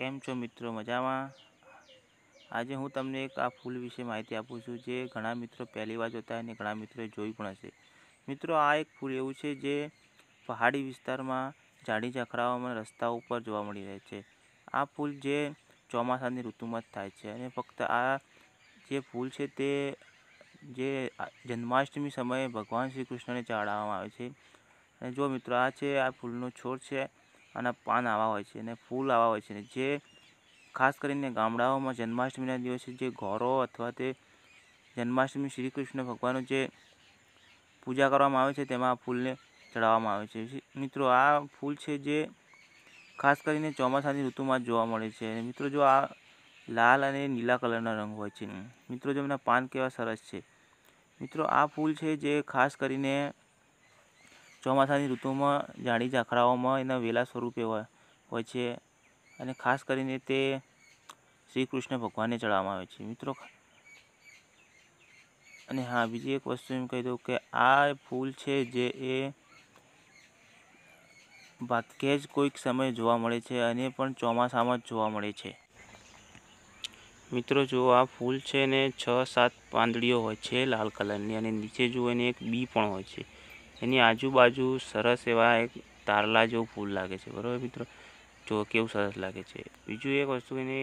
કેમ છો મિત્રો મજામાં આજે હું તમને એક આ ફૂલ વિશે માહિતી આપું છું જે ઘણા મિત્રો પહેલીવાર વાર જોતા અને ઘણા મિત્રોએ જોઈ પણ હશે મિત્રો આ એક ફૂલ એવું છે જે પહાડી વિસ્તારમાં જાડી ઝાખરાઓમાં રસ્તા ઉપર જોવા મળી રહે છે આ ફૂલ જે ચોમાસાની ઋતુમાં જ થાય છે અને ફક્ત આ જે ફૂલ છે તે જે જન્માષ્ટમી સમયે ભગવાન શ્રી કૃષ્ણને ચડાવવામાં આવે છે અને જો મિત્રો આ છે આ ફૂલનો છોડ છે અને પાન આવા હોય છે અને ફૂલ આવા હોય છે જે ખાસ કરીને ગામડાઓમાં જન્માષ્ટમીના દિવસે જે ઘોરો અથવા તે જન્માષ્ટમી શ્રી કૃષ્ણ ભગવાનનું જે પૂજા કરવામાં આવે છે તેમાં આ ફૂલને ચડાવવામાં આવે છે મિત્રો આ ફૂલ છે જે ખાસ કરીને ચોમાસાની ઋતુમાં જોવા મળે છે મિત્રો જો આ લાલ અને નીલા કલરના રંગ હોય છે મિત્રો જો એમના પાન કેવા સરસ છે મિત્રો આ ફૂલ છે જે ખાસ કરીને ચોમાસાની ઋતુમાં જાડી ઝાખરાઓમાં એના વેલા સ્વરૂપે હોય હોય છે અને ખાસ કરીને તે શ્રી કૃષ્ણ ભગવાનને ચડાવવામાં આવે છે મિત્રો અને હા બીજી એક વસ્તુ એમ કહી દઉં કે આ ફૂલ છે જે એ ભાગ્યે જ કોઈક સમયે જોવા મળે છે અને પણ ચોમાસામાં જ જોવા મળે છે મિત્રો જો આ ફૂલ છે ને છ સાત પાંદડીઓ હોય છે લાલ કલરની અને નીચે જો એને એક બી પણ હોય છે એની આજુબાજુ સરસ એવા એક તારલા જેવું ફૂલ લાગે છે બરાબર મિત્રો જો કેવું સરસ લાગે છે બીજું એક વસ્તુ એને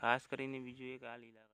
ખાસ કરીને બીજું એક આ લીલા